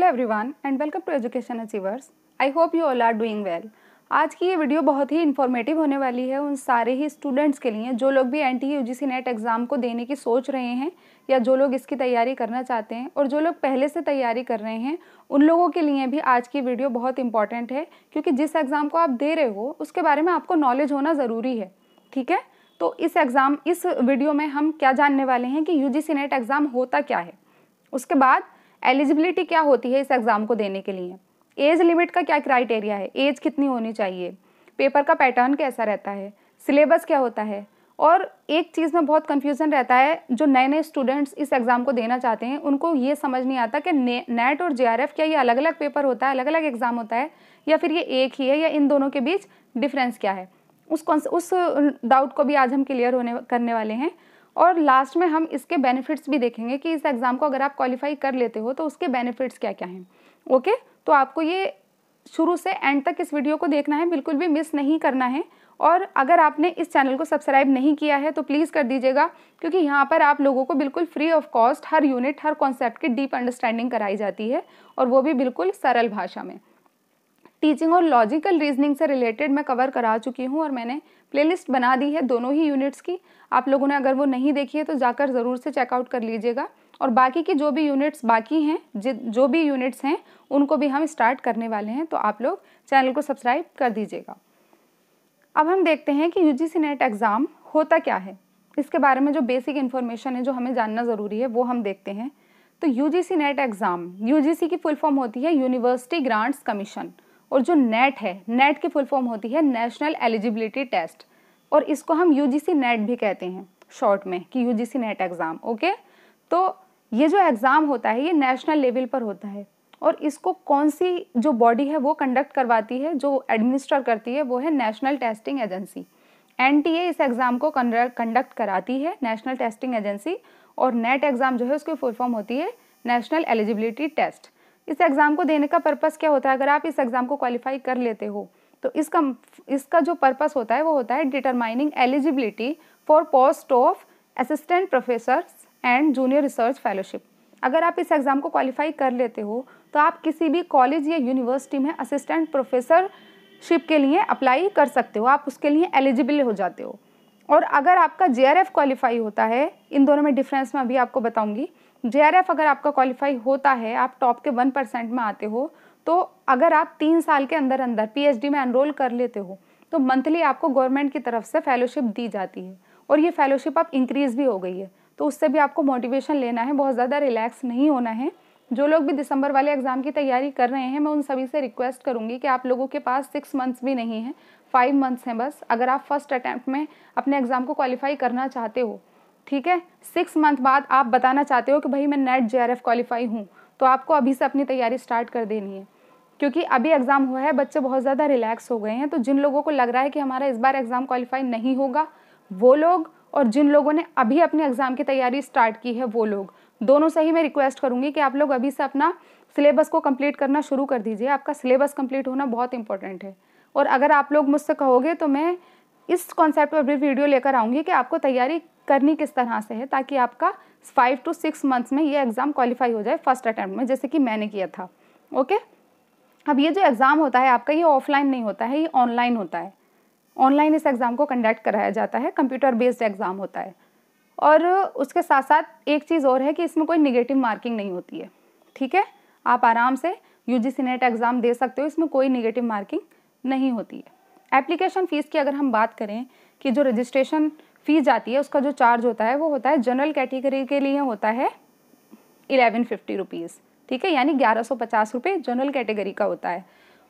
Hello everyone and welcome to education achievers I hope you all are doing well आज की ये video बहुत ही informative होने वाली है उन सारे ही स्टूडेंट्स के लिए जो लोग भी N T UGC NET exam को देने की सोच रहे हैं या जो लोग इसकी तैयारी करना चाहते हैं और जो लोग पहले से तैयारी कर रहे हैं उन लोगों के लिए भी आज की वीडियो बहुत इंपॉर्टेंट है क्योंकि जिस एग्ज़ाम को आप दे रहे हो उसके बारे में आपको नॉलेज होना ज़रूरी है ठीक है तो इस एग्ज़ाम इस वीडियो में हम क्या जानने वाले हैं कि यू नेट एग्ज़ाम होता क्या है उसके बाद एलिजिबिलिटी क्या होती है इस एग्ज़ाम को देने के लिए एज लिमिट का क्या क्राइटेरिया है एज कितनी होनी चाहिए पेपर का पैटर्न कैसा रहता है सिलेबस क्या होता है और एक चीज़ में बहुत कन्फ्यूज़न रहता है जो नए नए स्टूडेंट्स इस एग्ज़ाम को देना चाहते हैं उनको ये समझ नहीं आता कि नेट और जे क्या ये अलग अलग पेपर होता है अलग अलग एग्ज़ाम होता है या फिर ये एक ही है या इन दोनों के बीच डिफरेंस क्या है उस कौन उस डाउट को भी आज हम क्लियर होने करने वाले हैं और लास्ट में हम इसके बेनिफिट्स भी देखेंगे कि इस एग्ज़ाम को अगर आप क्वालिफाई कर लेते हो तो उसके बेनिफिट्स क्या क्या हैं ओके तो आपको ये शुरू से एंड तक इस वीडियो को देखना है बिल्कुल भी मिस नहीं करना है और अगर आपने इस चैनल को सब्सक्राइब नहीं किया है तो प्लीज़ कर दीजिएगा क्योंकि यहाँ पर आप लोगों को बिल्कुल फ्री ऑफ कॉस्ट हर यूनिट हर कॉन्सेप्ट की डीप अंडरस्टैंडिंग कराई जाती है और वो भी बिल्कुल सरल भाषा में टीचिंग और लॉजिकल रीजनिंग से रिलेटेड मैं कवर करा चुकी हूँ और मैंने प्लेलिस्ट बना दी है दोनों ही यूनिट्स की आप लोगों ने अगर वो नहीं देखी है तो जाकर ज़रूर से चेकआउट कर लीजिएगा और बाकी की जो भी यूनिट्स बाकी हैं जो भी यूनिट्स हैं उनको भी हम स्टार्ट करने वाले हैं तो आप लोग चैनल को सब्सक्राइब कर दीजिएगा अब हम देखते हैं कि सी नेट एग्ज़ाम होता क्या है इसके बारे में जो बेसिक इन्फॉर्मेशन है जो हमें जानना ज़रूरी है वो हम देखते हैं तो सी नेट एग्ज़ाम सी की फुल फॉर्म होती है यूनिवर्सिटी ग्रांट्स कमीशन और जो नेट है नेट की फुल फॉर्म होती है नेशनल एलिजिबिलिटी टेस्ट और इसको हम यू नेट भी कहते हैं शॉर्ट में कि यू नेट एग्ज़ाम ओके तो ये जो एग्ज़ाम होता है ये नेशनल लेवल पर होता है और इसको कौन सी जो बॉडी है वो कंडक्ट करवाती है जो एडमिनिस्टर करती है वो है नेशनल टेस्टिंग एजेंसी एन इस एग्ज़ाम को कंडक्ट कराती है नेशनल टेस्टिंग एजेंसी और नेट एग्ज़ाम जो है उसकी फुल फॉर्म होती है नेशनल एलिजिबिलिटी टेस्ट इस एग्ज़ाम को देने का पर्पस क्या होता है अगर आप इस एग्ज़ाम को क्वालिफाई कर लेते हो तो इसका इसका जो पर्पस होता है वो होता है determining eligibility for post of assistant professor and junior research fellowship अगर आप इस एग्ज़ाम को क्वालिफाई कर लेते हो तो आप किसी भी कॉलेज या यूनिवर्सिटी में असिस्टेंट प्रोफेसरशिप के लिए अप्लाई कर सकते हो आप उसके लिए एलिजिबल हो जाते हो और अगर आपका जे क्वालिफाई होता है इन दोनों में डिफरेंस मैं अभी आपको बताऊंगी जे अगर आपका क्वालिफाई होता है आप टॉप के वन परसेंट में आते हो तो अगर आप तीन साल के अंदर अंदर पीएचडी में एनरोल कर लेते हो तो मंथली आपको गवर्नमेंट की तरफ से फेलोशिप दी जाती है और ये फेलोशिप आप इंक्रीज़ भी हो गई है तो उससे भी आपको मोटिवेशन लेना है बहुत ज़्यादा रिलैक्स नहीं होना है जो लोग भी दिसंबर वाले एग्ज़ाम की तैयारी कर रहे हैं मैं उन सभी से रिक्वेस्ट करूँगी कि आप लोगों के पास सिक्स मंथ्स भी नहीं है फाइव मंथ्स हैं बस अगर आप फर्स्ट अटैम्प्ट में अपने एग्ज़ाम को क्वालिफाई करना चाहते हो ठीक है सिक्स मंथ बाद आप बताना चाहते हो कि भाई मैं NET J R F qualify हूँ तो आपको अभी से अपनी तैयारी स्टार्ट कर देनी है क्योंकि अभी एग्ज़ाम हुआ है बच्चे बहुत ज़्यादा रिलैक्स हो गए हैं तो जिन लोगों को लग रहा है कि हमारा इस बार एग्ज़ाम क्वालिफाई नहीं होगा वो लोग और जिन लोगों ने अभी अपने एग्ज़ाम की तैयारी स्टार्ट की है वो लोग दोनों से ही मैं रिक्वेस्ट करूँगी कि आप लोग अभी से अपना सिलेबस को कम्प्लीट करना शुरू कर दीजिए आपका सिलेबस कम्प्लीट होना बहुत इंपॉर्टेंट है और अगर आप लोग मुझसे कहोगे तो मैं इस कॉन्सेप्ट पर भी वीडियो लेकर आऊँगी कि आपको तैयारी करनी किस तरह से है ताकि आपका फाइव टू सिक्स मंथ्स में ये एग्ज़ाम क्वालिफाई हो जाए फर्स्ट अटैम्प्ट में जैसे कि मैंने किया था ओके अब ये जो एग्ज़ाम होता है आपका ये ऑफलाइन नहीं होता है ये ऑनलाइन होता है ऑनलाइन इस एग्ज़ाम को कंडक्ट कराया जाता है कंप्यूटर बेस्ड एग्ज़ाम होता है और उसके साथ साथ एक चीज़ और है कि इसमें कोई निगेटिव मार्किंग नहीं होती है ठीक है आप आराम से यू जी नेट एग्ज़ाम दे सकते हो इसमें कोई निगेटिव मार्किंग नहीं होती है एप्लीकेशन फ़ीस की अगर हम बात करें कि जो रजिस्ट्रेशन फ़ीस जाती है उसका जो चार्ज होता है वो होता है जनरल कैटेगरी के लिए होता है इलेवन फिफ्टी रुपीज़ ठीक है यानी ग्यारह सौ पचास रुपये जनरल कैटेगरी का होता है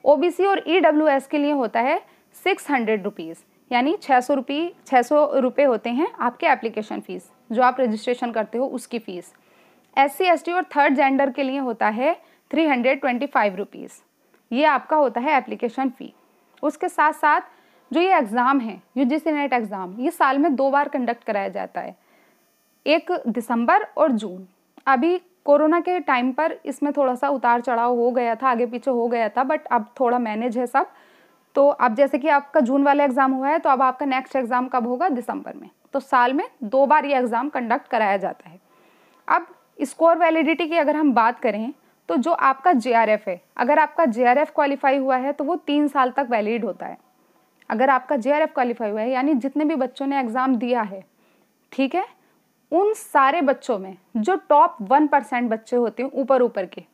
ओ और ई e के लिए होता है सिक्स हंड्रेड रुपीज़ यानी छः सौ रुपये छः सौ रुपये होते हैं आपके एप्लीकेशन फ़ीस जो आप रजिस्ट्रेशन करते हो उसकी फ़ीस एस सी और थर्ड जेंडर के लिए होता है three hundred twenty five rupees ये आपका होता है एप्लीकेशन फ़ी उसके साथ साथ जो ये एग्ज़ाम है U G C NET exam ये साल में दो बार कंडक्ट कराया जाता है एक दिसंबर और जून अभी कोरोना के टाइम पर इसमें थोड़ा सा उतार चढ़ाव हो गया था आगे पीछे हो गया था बट अब थोड़ा मैनेज है सब तो अब जैसे कि आपका जून वाला एग्ज़ाम हुआ है तो अब आपका नेक्स्ट एग्ज़ाम कब होगा दिसंबर में तो साल में दो बार ये एग्ज़ाम कंडक्ट कराया जाता है अब स्कोर वैलिडिटी की अगर हम बात करें तो जो आपका जे है अगर आपका जे क्वालिफाई हुआ है तो वो तीन साल तक वैलिड होता है अगर आपका जे क्वालिफाई हुआ है यानी जितने भी बच्चों ने एग्ज़ाम दिया है ठीक है उन सारे बच्चों में जो टॉप वन परसेंट बच्चे होते हैं ऊपर ऊपर के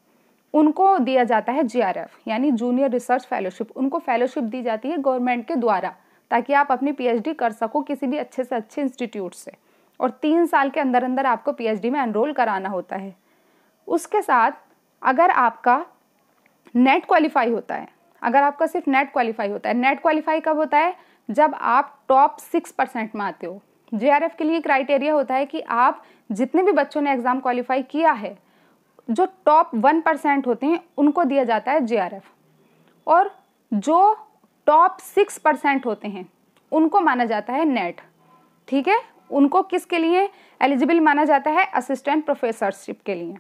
उनको दिया जाता है एफ़ यानी जूनियर रिसर्च फेलोशिप उनको फेलोशिप दी जाती है गवर्नमेंट के द्वारा ताकि आप अपनी डी कर सको किसी भी अच्छे से अच्छे इंस्टीट्यूट से और तीन साल के अंदर अंदर आपको डी में एनरोल कराना होता है उसके साथ अगर आपका नेट क्वालिफाई होता है अगर आपका सिर्फ नेट क्वालिफाई होता है नेट क्वालिफाई कब होता है जब आप टॉप सिक्स परसेंट में आते हो जे के लिए क्राइटेरिया होता है कि आप जितने भी बच्चों ने एग्ज़ाम क्वालिफाई किया है जो टॉप वन परसेंट होते हैं उनको दिया जाता है जे और जो टॉप सिक्स परसेंट होते हैं उनको माना जाता है नेट ठीक है उनको किसके लिए एलिजिबल माना जाता है असिस्टेंट प्रोफेसरशिप के लिए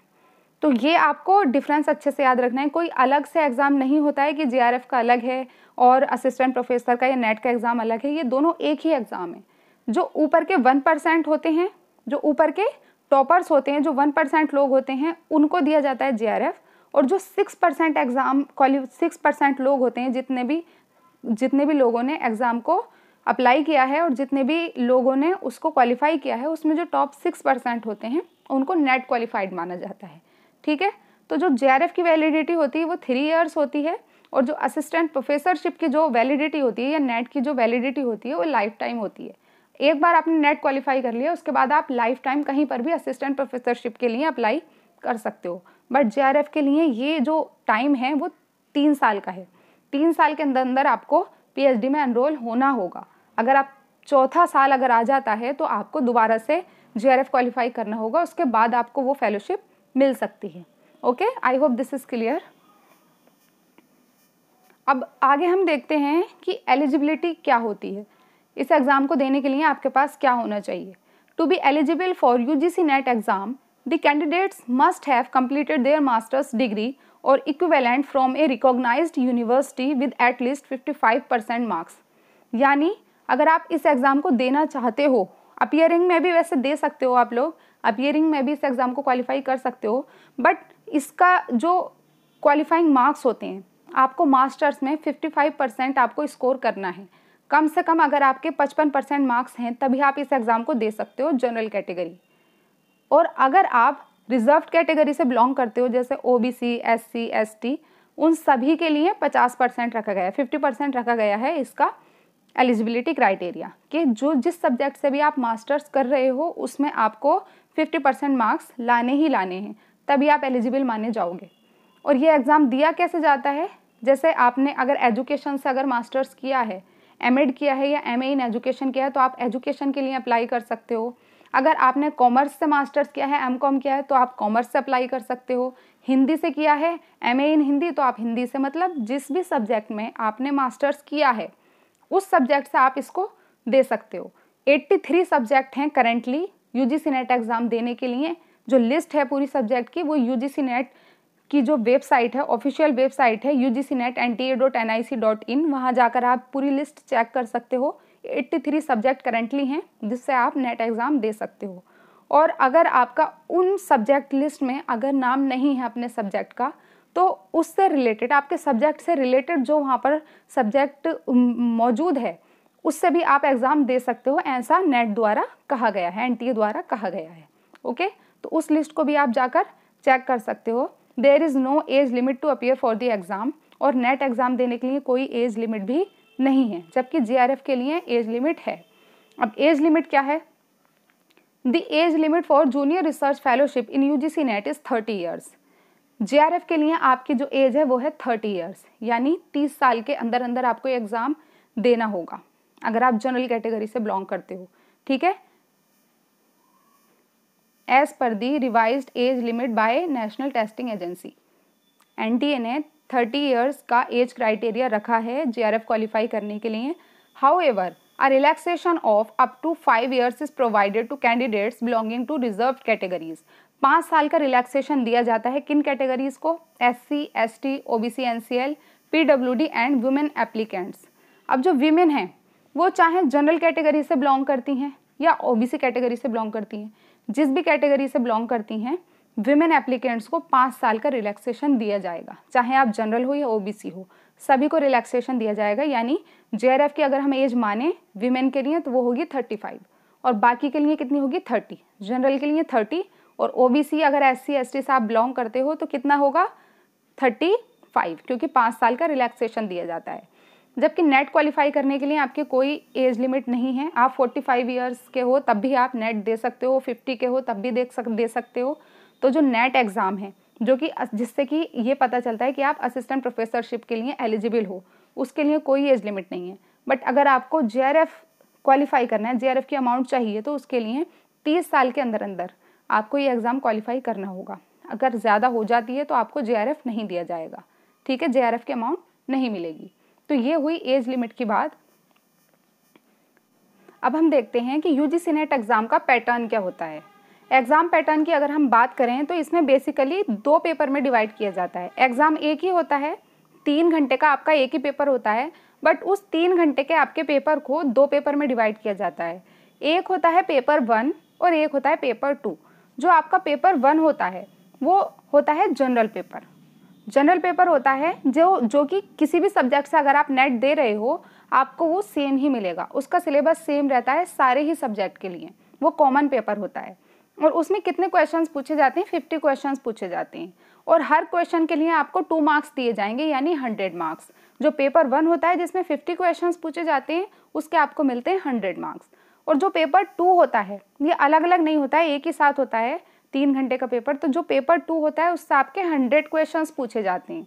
तो ये आपको डिफरेंस अच्छे से याद रखना है कोई अलग से एग्ज़ाम नहीं होता है कि जे का अलग है और असिस्टेंट प्रोफेसर का या नेट का एग्ज़ाम अलग है ये दोनों एक ही एग्ज़ाम है जो ऊपर के वन परसेंट होते हैं जो ऊपर के टॉपर्स होते हैं जो वन परसेंट लोग होते हैं उनको दिया जाता है जे और जो सिक्स परसेंट एग्ज़ाम क्वालि सिक्स परसेंट लोग होते हैं जितने भी जितने भी लोगों ने एग्ज़ाम को अप्लाई किया है और जितने भी लोगों ने उसको क्वालिफाई किया है उसमें जो टॉप सिक्स परसेंट होते हैं उनको नेट क्वालिफाइड माना जाता है ठीक है तो जो जे की वैलिडिटी होती है वो थ्री ईयर्स होती है और जो असिस्टेंट प्रोफेसरशिप की जो वैलिडिटी होती है या नेट की जो वैलिडिटी होती है वो लाइफ टाइम होती है एक बार आपने नेट क्वालिफाई कर लिया उसके बाद आप लाइफ टाइम कहीं पर भी असिस्टेंट प्रोफेसरशिप के लिए अप्लाई कर सकते हो बट जे के लिए ये जो टाइम है वो तीन साल का है तीन साल के अंदर अंदर आपको पी में एनरोल होना होगा अगर आप चौथा साल अगर आ जाता है तो आपको दोबारा से जे क्वालिफाई करना होगा उसके बाद आपको वो फेलोशिप मिल सकती है okay I hope this is clear अब आगे हम देखते हैं कि एलिजिबिलिटी क्या होती है इस एग्ज़ाम को देने के लिए आपके पास क्या होना चाहिए to be eligible for U G C NET exam the candidates must have completed their master's degree और equivalent from a recognize university with at least fifty five percent marks यानी अगर आप इस एग्ज़ाम को देना चाहते हो अपियरिंग में भी वैसे दे सकते हो आप लोग आप ये में भी इस एग्ज़ाम को क्वालिफाई कर सकते हो बट इसका जो क्वालिफाइंग मार्क्स होते हैं आपको मास्टर्स में 55 परसेंट आपको स्कोर करना है कम से कम अगर आपके 55 परसेंट मार्क्स हैं तभी आप इस एग्ज़ाम को दे सकते हो जनरल कैटेगरी और अगर आप रिजर्व कैटेगरी से बिलोंग करते हो जैसे O B C S C S T उन सभी के लिए 50 परसेंट रखा गया है फिफ्टी परसेंट रखा गया है इसका एलिजिबिलिटी क्राइटेरिया कि जो जिस सब्जेक्ट से भी आप मास्टर्स कर रहे हो उसमें आपको फिफ्टी परसेंट मार्क्स लाने ही लाने हैं तभी आप एलिजिबल माने जाओगे और ये एग्ज़ाम दिया कैसे जाता है जैसे आपने अगर एजुकेशन से अगर मास्टर्स किया है एम किया है या एम इन एजुकेशन किया है तो आप एजुकेशन के लिए अप्लाई कर सकते हो अगर आपने कॉमर्स से मास्टर्स किया है एम कॉम किया है तो आप कॉमर्स से अप्लाई कर सकते हो हिंदी से किया है एम इन हिंदी तो आप हिंदी से मतलब जिस भी सब्जेक्ट में आपने मास्टर्स किया है उस सब्जेक्ट से आप इसको दे सकते हो 83 सब्जेक्ट हैं currently U G NET exam देने के लिए जो लिस्ट है पूरी सब्जेक्ट की वो यू जी नेट की जो वेबसाइट है ऑफिशियल वेबसाइट है U G C NET N T A dot N I C dot in वहाँ जाकर आप पूरी लिस्ट चेक कर सकते हो एट्टी थ्री सब्जेक्ट करेंटली हैं जिससे आप नेट एग्ज़ाम दे सकते हो और अगर आपका उन सब्जेक्ट लिस्ट में अगर नाम नहीं है अपने सब्जेक्ट का तो उससे रिलेटेड आपके सब्जेक्ट से रिलेटेड जो वहाँ पर सब्जेक्ट मौजूद है उससे भी आप एग्ज़ाम दे सकते हो ऐसा नेट द्वारा कहा गया है एन द्वारा कहा गया है ओके तो उस लिस्ट को भी आप जाकर चेक कर सकते हो there is no age limit to appear for the exam और नेट एग्ज़ाम देने के लिए कोई एज लिमिट भी नहीं है जबकि जे के लिए एज लिमिट है अब एज लिमिट क्या है the age limit for junior research fellowship in U G C NET is thirty years J R F के लिए आपकी जो एज है वो है थर्टी ईयर्स यानी तीस साल के अंदर अंदर आपको एग्ज़ाम देना होगा अगर आप जनरल कैटेगरी से बिलोंग करते हो ठीक है एज पर the revise age limit by national testing agency N ने थर्टी ईयर्स का एज क्राइटेरिया रखा है जे क्वालिफाई करने के लिए however a relaxation of up to five years is provided to candidates belonging to reserve categories पाँच साल का रिलैक्सेशन दिया जाता है किन कैटेगरीज को S C S T O B C N C L P W D and women applicants अब जो वीमेन हैं वो चाहे जनरल कैटेगरी से बिलोंग करती हैं या ओ कैटेगरी से बिलोंग करती हैं जिस भी कैटेगरी से बिलोंग करती हैं विमेन एप्लीकेंट्स को पाँच साल का रिलैक्सेशन दिया जाएगा चाहे आप जनरल हो या ओबीसी हो सभी को रिलैक्सेशन दिया जाएगा यानी जे की अगर हम एज माने विमेन के लिए तो वो होगी थर्टी फाइव और बाकी के लिए कितनी होगी थर्टी जनरल के लिए थर्टी और ओबीसी अगर एस सी एस टी से आप बिलोंग करते हो तो कितना होगा थर्टी फाइव क्योंकि पाँच साल का रिलैक्सेशन दिया जाता है जबकि नेट क्वालिफाई करने के लिए आपके कोई एज लिमिट नहीं है आप 45 इयर्स के हो तब भी आप नेट दे सकते हो 50 के हो तब भी देख सक दे सकते हो तो जो नेट एग्ज़ाम है जो कि जिससे कि ये पता चलता है कि आप असिस्टेंट प्रोफेसरशिप के लिए एलिजिबल हो उसके लिए कोई एज लिमिट नहीं है बट अगर आपको जे क्वालिफाई करना है जे की अमाउंट चाहिए तो उसके लिए तीस साल के अंदर अंदर आपको ये एग्ज़ाम क्वालिफाई करना होगा अगर ज़्यादा हो जाती है तो आपको जे नहीं दिया जाएगा ठीक है जे की अमाउंट नहीं मिलेगी तो ये हुई एज लिमिट की बात अब हम देखते हैं कि यू जी नेट एग्ज़ाम का पैटर्न क्या होता है एग्ज़ाम पैटर्न की अगर हम बात करें तो इसमें बेसिकली दो पेपर में डिवाइड किया जाता है एग्ज़ाम एक ही होता है तीन घंटे का आपका एक ही पेपर होता है बट उस तीन घंटे के आपके पेपर को दो पेपर में डिवाइड किया जाता है एक होता है पेपर वन और एक होता है पेपर टू जो आपका पेपर वन होता है वो होता है जनरल पेपर जनरल पेपर होता है जो जो कि किसी भी सब्जेक्ट से अगर आप नेट दे रहे हो आपको वो सेम ही मिलेगा उसका सिलेबस सेम रहता है सारे ही सब्जेक्ट के लिए वो कॉमन पेपर होता है और उसमें कितने क्वेश्चंस पूछे जाते हैं फिफ्टी क्वेश्चंस पूछे जाते हैं और हर क्वेश्चन के लिए आपको टू मार्क्स दिए जाएंगे यानी हंड्रेड मार्क्स जो पेपर वन होता है जिसमें फिफ्टी क्वेश्चन पूछे जाते हैं उसके आपको मिलते हैं हंड्रेड मार्क्स और जो पेपर टू होता है ये अलग अलग नहीं होता है एक ही साथ होता है तीन घंटे का पेपर तो जो पेपर टू होता है उससे आपके हंड्रेड क्वेश्चन पूछे जाते हैं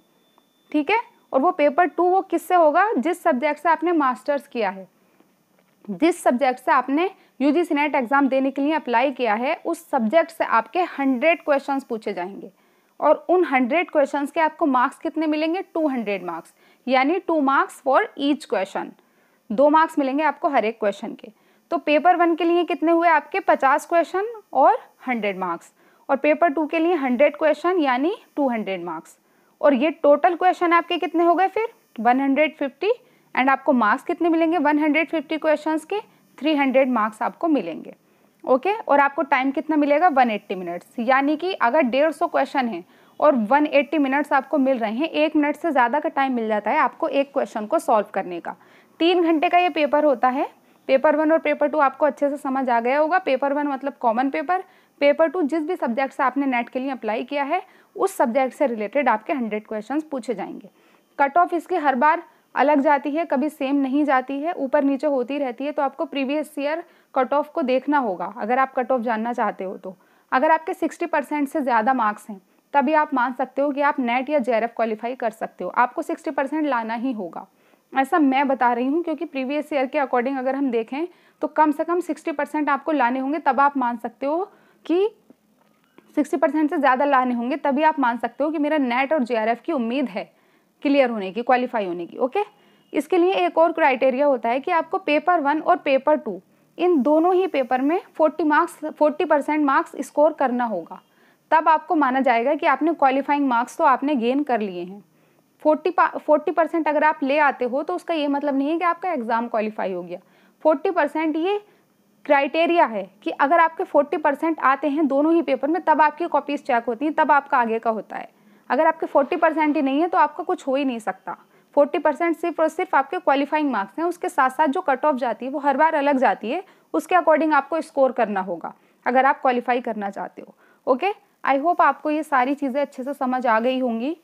ठीक है और वो पेपर टू वो किससे होगा जिस सब्जेक्ट से आपने मास्टर्स किया है जिस सब्जेक्ट से आपने यू जी सीनेट एग्ज़ाम देने के लिए अप्लाई किया है उस सब्जेक्ट से आपके हंड्रेड क्वेश्चन पूछे जाएंगे और उन हंड्रेड क्वेश्चन के आपको मार्क्स कितने मिलेंगे टू हंड्रेड मार्क्स यानी two marks for each question दो मार्क्स मिलेंगे आपको हर एक क्वेश्चन के तो पेपर वन के लिए कितने हुए आपके पचास क्वेश्चन और हंड्रेड मार्क्स और पेपर टू के लिए हंड्रेड क्वेश्चन यानी टू हंड्रेड मार्क्स और ये टोटल क्वेश्चन आपके कितने हो गए फिर वन हंड्रेड फिफ्टी एंड आपको मार्क्स कितने मिलेंगे वन हंड्रेड फिफ्टी क्वेश्चन के थ्री हंड्रेड मार्क्स आपको मिलेंगे ओके okay? और आपको टाइम कितना मिलेगा वन एट्टी मिनट्स यानी कि अगर डेढ़ सौ क्वेश्चन है और वन एट्टी मिनट्स आपको मिल रहे हैं एक मिनट से ज़्यादा का टाइम मिल जाता है आपको एक क्वेश्चन को सॉल्व करने का तीन घंटे का ये पेपर होता है पेपर वन और पेपर टू आपको अच्छे से समझ आ गया होगा पेपर वन मतलब कॉमन पेपर पेपर टू जिस भी सब्जेक्ट से आपने नेट के लिए अप्लाई किया है उस सब्जेक्ट से रिलेटेड आपके हंड्रेड क्वेश्चन पूछे जाएंगे कट ऑफ इसकी हर बार अलग जाती है कभी सेम नहीं जाती है ऊपर नीचे होती रहती है तो आपको प्रीवियस ईयर कट ऑफ को देखना होगा अगर आप कट ऑफ जानना चाहते हो तो अगर आपके सिक्सटी परसेंट से ज़्यादा मार्क्स हैं तभी आप मान सकते हो कि आप नेट या जे क्वालिफाई कर सकते हो आपको सिक्सटी परसेंट लाना ही होगा ऐसा मैं बता रही हूँ क्योंकि प्रीवियस ईयर के अकॉर्डिंग अगर हम देखें तो कम से कम सिक्सटी परसेंट आपको लाने होंगे तब आप मान सकते हो कि सिक्सटी परसेंट से ज़्यादा लाने होंगे तभी आप मान सकते हो कि मेरा नेट और जे की उम्मीद है क्लियर होने की क्वालिफाई होने की ओके इसके लिए एक और क्राइटेरिया होता है कि आपको पेपर वन और पेपर टू इन दोनों ही पेपर में forty marks forty percent marks score करना होगा तब आपको माना जाएगा कि आपने क्वालिफाइंग मार्क्स तो आपने गेन कर लिए हैं फोर्टी फोर्टी परसेंट अगर आप ले आते हो तो उसका ये मतलब नहीं है कि आपका एग्ज़ाम क्वालिफाई हो गया फोर्टी परसेंट ये क्राइटेरिया है कि अगर आपके फोर्टी परसेंट आते हैं दोनों ही पेपर में तब आपकी कॉपीज़ चेक होती हैं तब आपका आगे का होता है अगर आपके फोर्टी परसेंट ही नहीं है तो आपका कुछ हो ही नहीं सकता फोर्टी परसेंट सिर्फ और सिर्फ आपके क्वालिफाइंग मार्क्स हैं उसके साथ साथ जो कट ऑफ जाती है वो हर बार अलग जाती है उसके अकॉर्डिंग आपको स्कोर करना होगा अगर आप क्वालिफाई करना चाहते हो ओके आई होप आपको ये सारी चीज़ें अच्छे से समझ आ गई होंगी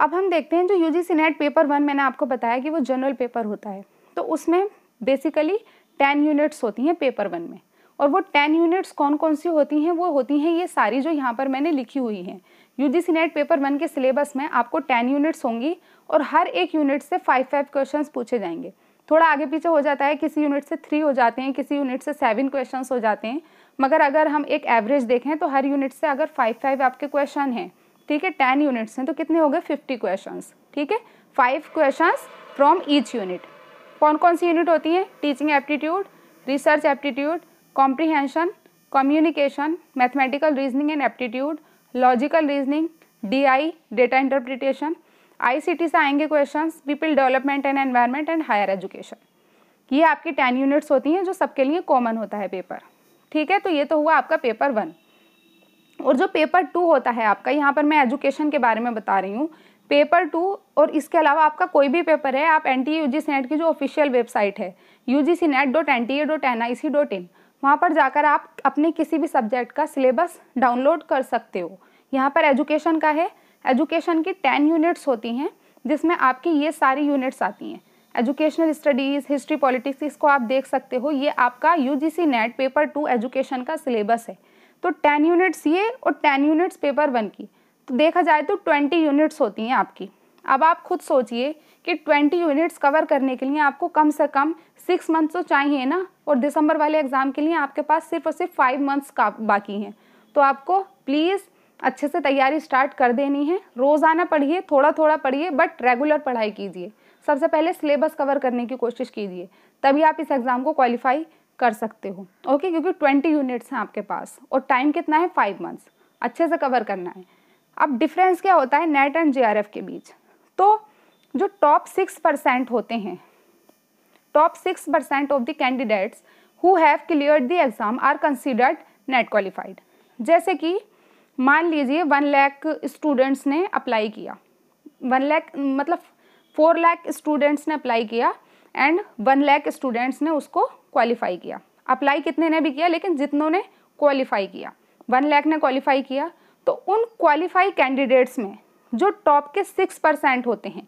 अब हम देखते हैं जो U G NET paper one मैंने आपको बताया कि वो जनरल पेपर होता है तो उसमें बेसिकली टेन यूनिट्स होती हैं पेपर वन में और वो टेन यूनिट्स कौन कौन सी होती हैं वो होती हैं ये सारी जो यहाँ पर मैंने लिखी हुई हैं U G NET paper one के सिलेबस में आपको टेन यूनिट्स होंगी और हर एक यूनिट से फाइव फाइव क्वेश्चन पूछे जाएंगे थोड़ा आगे पीछे हो जाता है किसी यूनिट से थ्री हो जाते हैं किसी यूनिट से सेवन क्वेश्चन हो जाते हैं मगर अगर हम एक एवरेज देखें तो हर यूनिट से अगर फाइव फाइव आपके क्वेश्चन हैं ठीक है टेन यूनिट्स हैं तो कितने हो गए फिफ्टी क्वेश्चन ठीक है five question from each unit कौन कौन सी यूनिट होती हैं teaching aptitude research aptitude comprehension communication mathematical reasoning and aptitude logical reasoning DI data interpretation ICT से आएंगे questions people development and environment and higher education ये आपकी टेन यूनिट्स होती हैं जो सबके लिए कॉमन होता है पेपर ठीक है तो ये तो हुआ आपका पेपर वन और जो पेपर टू होता है आपका यहाँ पर मैं एजुकेशन के बारे में बता रही हूँ पेपर टू और इसके अलावा आपका कोई भी पेपर है आप N T U G C NET की जो ऑफिशियल वेबसाइट है U G C NET dot N T A dot N I C dot in वहाँ पर जाकर आप अपने किसी भी सब्जेक्ट का सिलेबस डाउनलोड कर सकते हो यहाँ पर एजुकेशन का है एजुकेशन की टेन यूनिट्स होती हैं जिसमें आपकी ये सारी यूनिट्स आती हैं एजुकेशनल स्टडीज़ हिस्ट्री पॉलिटिक्स इसको आप देख सकते हो ये आपका U G C NET paper two education का सिलेबस है तो टेन यूनिट्स ये और टेन यूनिट्स पेपर वन की तो देखा जाए तो ट्वेंटी यूनिट्स होती हैं आपकी अब आप खुद सोचिए कि ट्वेंटी यूनिट्स कवर करने के लिए आपको कम से कम सिक्स मंथ्स तो चाहिए ना और दिसंबर वाले एग्ज़ाम के लिए आपके पास सिर्फ और सिर्फ फाइव मंथ्स का बाकी हैं तो आपको प्लीज़ अच्छे से तैयारी स्टार्ट कर देनी है रोज़ाना पढ़िए थोड़ा थोड़ा पढ़िए बट रेगुलर पढ़ाई कीजिए सबसे पहले सिलेबस कवर करने की कोशिश कीजिए तभी आप इस एग्ज़ाम को क्वालिफाई कर सकते हो ओके क्योंकि ट्वेंटी यूनिट्स हैं आपके पास और टाइम कितना है फाइव मंथ्स अच्छे से कवर करना है अब डिफरेंस क्या होता है नेट एंड जे के बीच तो जो टॉप सिक्स परसेंट होते हैं top six percent of the candidates who have clear the exam are considered NET qualified जैसे कि मान लीजिए वन लैख स्टूडेंट्स ने अप्लाई किया वन लैख मतलब फोर लैख स्टूडेंट्स ने अप्लाई किया एंड वन लैख स्टूडेंट्स ने उसको क्वालिफाई किया अप्लाई कितने ने भी किया लेकिन जितनों ने क्वालिफाई किया वन लैख ने क्वालिफाई किया तो उन क्वालिफाई कैंडिडेट्स में जो टॉप के सिक्स परसेंट होते हैं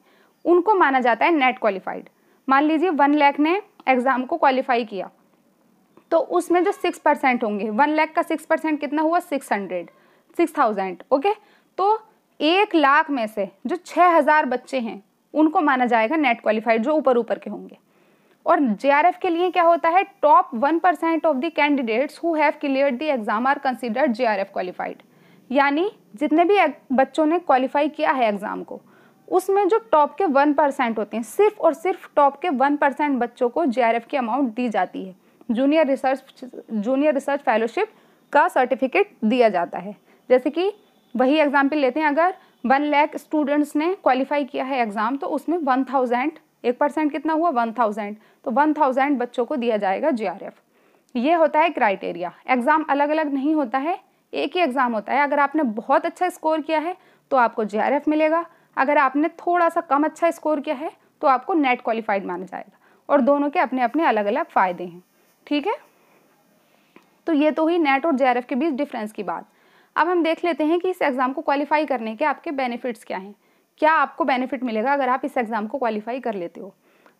उनको माना जाता है नेट क्वालिफाइड मान लीजिए वन लैख ने एग्ज़ाम को क्वालिफाई किया तो उसमें जो सिक्स परसेंट होंगे वन लैख का सिक्स परसेंट कितना हुआ six hundred six thousand okay तो एक लाख में से जो छः हज़ार बच्चे हैं उनको माना जाएगा नेट क्वालिफाइड जो ऊपर ऊपर के होंगे और जेआरएफ के लिए क्या होता है top one percent of the candidates who have clear the exam are considered JRF qualified यानी जितने भी बच्चों ने क्वालिफाई किया है एग्ज़ाम को उसमें जो टॉप के वन परसेंट होते हैं सिर्फ और सिर्फ टॉप के वन परसेंट बच्चों को जे की अमाउंट दी जाती है junior research junior research fellowship का सर्टिफिकेट दिया जाता है जैसे कि वही एग्जाम्पल लेते हैं अगर वन लैख स्टूडेंट्स ने क्वालिफाई किया है एग्ज़ाम तो उसमें वन थाउजेंड एक परसेंट कितना हुआ वन थाउजेंड तो वन थाउजेंड बच्चों को दिया जाएगा जी ये होता है क्राइटेरिया एग्ज़ाम अलग अलग नहीं होता है एक ही एग्ज़ाम होता है अगर आपने बहुत अच्छा स्कोर किया है तो आपको जी मिलेगा अगर आपने थोड़ा सा कम अच्छा स्कोर किया है तो आपको नेट क्वालिफाइड माना जाएगा और दोनों के अपने अपने अलग अलग फ़ायदे हैं ठीक है तो ये तो हुई नेट और जे के बीच डिफरेंस की बात अब हम देख लेते हैं कि इस एग्ज़ाम को क्वालिफाई करने के आपके बेनिफिट्स क्या हैं क्या आपको बेनिफिट मिलेगा अगर आप इस एग्ज़ाम को क्वालिफाई कर लेते हो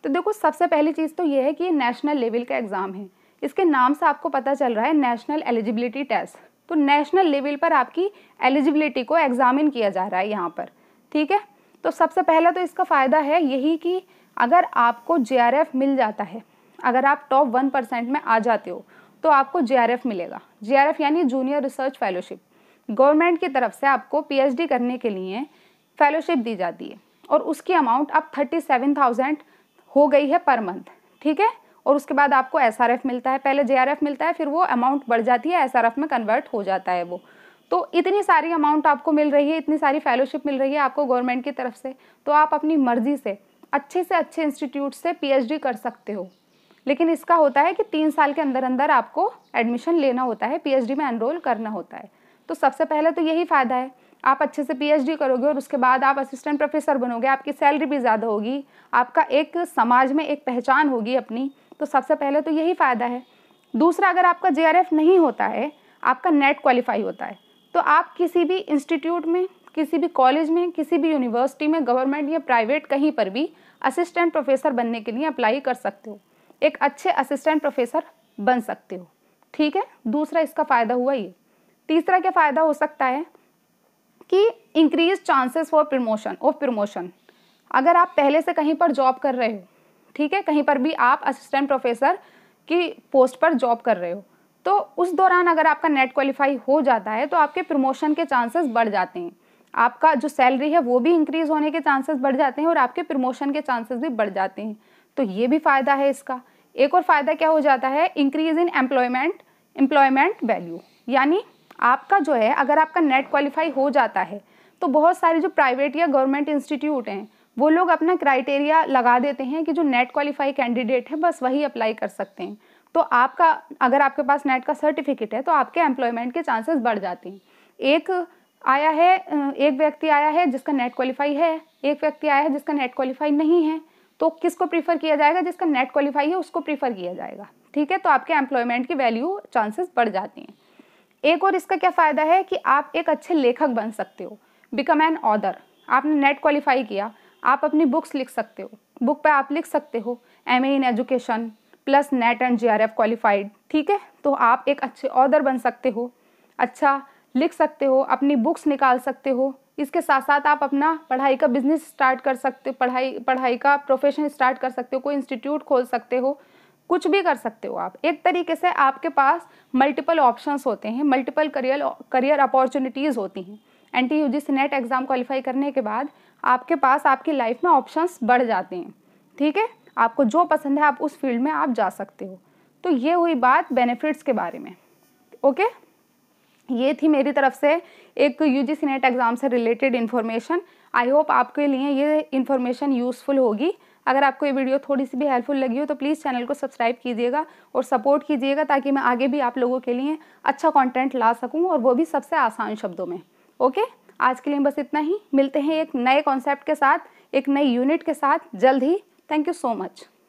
तो देखो सबसे पहली चीज़ तो ये है कि ये नेशनल लेवल का एग्ज़ाम है इसके नाम से आपको पता चल रहा है नेशनल एलिजिबिलिटी टेस्ट तो नेशनल लेवल पर आपकी एलिजिबिलिटी को एग्ज़ामिन किया जा रहा है यहाँ पर ठीक है तो सबसे पहला तो इसका फ़ायदा है यही कि अगर आपको जे मिल जाता है अगर आप टॉप वन परसेंट में आ जाते हो तो आपको जे मिलेगा जे यानी जूनियर रिसर्च फेलोशिप गवर्नमेंट की तरफ से आपको पी करने के लिए फेलोशिप दी जाती है और उसकी अमाउंट अब थर्टी सेवन थाउजेंड हो गई है पर मंथ ठीक है और उसके बाद आपको एस आर एफ मिलता है पहले जे आर एफ मिलता है फिर वो अमाउंट बढ़ जाती है एस आर एफ में कन्वर्ट हो जाता है वो तो इतनी सारी अमाउंट आपको मिल रही है इतनी सारी फेलोशिप मिल रही है आपको गवर्नमेंट की तरफ से तो आप अपनी मर्जी से अच्छे से अच्छे इंस्टीट्यूट से डी कर सकते हो लेकिन इसका होता है कि तीन साल के अंदर अंदर आपको एडमिशन लेना होता है डी में एनरोल करना होता है तो सबसे पहले तो यही फ़ायदा है आप अच्छे से पीएचडी करोगे और उसके बाद आप असिस्टेंट प्रोफेसर बनोगे आपकी सैलरी भी ज़्यादा होगी आपका एक समाज में एक पहचान होगी अपनी तो सबसे पहले तो यही फ़ायदा है दूसरा अगर आपका जे नहीं होता है आपका नेट क्वालिफाई होता है तो आप किसी भी इंस्टीट्यूट में किसी भी कॉलेज में किसी भी यूनिवर्सिटी में गवर्नमेंट या प्राइवेट कहीं पर भी असिस्टेंट प्रोफेसर बनने के लिए अप्लाई कर सकते हो एक अच्छे असिस्टेंट प्रोफेसर बन सकते हो ठीक है दूसरा इसका फ़ायदा हुआ ये तीसरा क्या फ़ायदा हो सकता है कि increase chances for promotion of promotion अगर आप पहले से कहीं पर जॉब कर रहे हो ठीक है कहीं पर भी आप असिस्टेंट प्रोफेसर की पोस्ट पर जॉब कर रहे हो तो उस दौरान अगर आपका नेट क्वालिफाई हो जाता है तो आपके प्रमोशन के चांसेस बढ़ जाते हैं आपका जो सैलरी है वो भी इंक्रीज़ होने के चांसेस बढ़ जाते हैं और आपके प्रमोशन के चांसेस भी बढ़ जाते हैं तो ये भी फ़ायदा है इसका एक और फ़ायदा क्या हो जाता है increase in employment employment value यानी आपका जो है अगर आपका नेट क्वालिफाई हो जाता है तो बहुत सारे जो प्राइवेट या गवर्नमेंट इंस्टीट्यूट हैं वो लोग अपना क्राइटेरिया लगा देते हैं कि जो नेट क्वालिफाई कैंडिडेट है बस वही अप्लाई कर सकते हैं तो आपका अगर आपके पास नेट का सर्टिफिकेट है तो आपके एम्प्लॉयमेंट के चांसेस बढ़ जाते हैं एक आया है एक व्यक्ति आया है जिसका नेट क्वालिफाई है एक व्यक्ति आया है जिसका नेट क्वालिफाई नहीं है तो किसको प्रीफर किया जाएगा जिसका नेट क्वालिफाई है उसको प्रीफर किया जाएगा ठीक है तो आपके एम्प्लॉयमेंट की वैल्यू चांसेस बढ़ जाती हैं एक और इसका क्या फ़ायदा है कि आप एक अच्छे लेखक बन सकते हो बिकम एन ऑदर आपने नेट क्वालिफाई किया आप अपनी बुक्स लिख सकते हो बुक पे आप लिख सकते हो M in education plus NET and GRF qualified ठीक है तो आप एक अच्छे ऑदर बन सकते हो अच्छा लिख सकते हो अपनी बुक्स निकाल सकते हो इसके साथ साथ आप अपना पढ़ाई का बिजनेस स्टार्ट कर सकते हो पढ़ाई पढ़ाई का प्रोफेशन स्टार्ट कर सकते हो कोई इंस्टीट्यूट खोल सकते हो कुछ भी कर सकते हो आप एक तरीके से आपके पास मल्टीपल ऑप्शंस होते हैं मल्टीपल करियर करियर अपॉर्चुनिटीज़ होती हैं N T U G NET exam qualify करने के बाद आपके पास आपकी लाइफ में ऑप्शंस बढ़ जाते हैं ठीक है आपको जो पसंद है आप उस फील्ड में आप जा सकते हो तो ये हुई बात बेनिफिट्स के बारे में ओके ये थी मेरी तरफ से एक यू जी नेट एग्ज़ाम से रिलेटेड इन्फॉर्मेशन आई होप आपके लिए ये इन्फॉर्मेशन यूज़फुल होगी अगर आपको ये वीडियो थोड़ी सी भी हेल्पफुल लगी हो तो प्लीज़ चैनल को सब्सक्राइब कीजिएगा और सपोर्ट कीजिएगा ताकि मैं आगे भी आप लोगों के लिए अच्छा कॉन्टेंट ला सकूँ और वो भी सबसे आसान शब्दों में ओके आज के लिए बस इतना ही मिलते हैं एक नए कॉन्सेप्ट के साथ एक नई यूनिट के साथ जल्द ही थैंक यू सो मच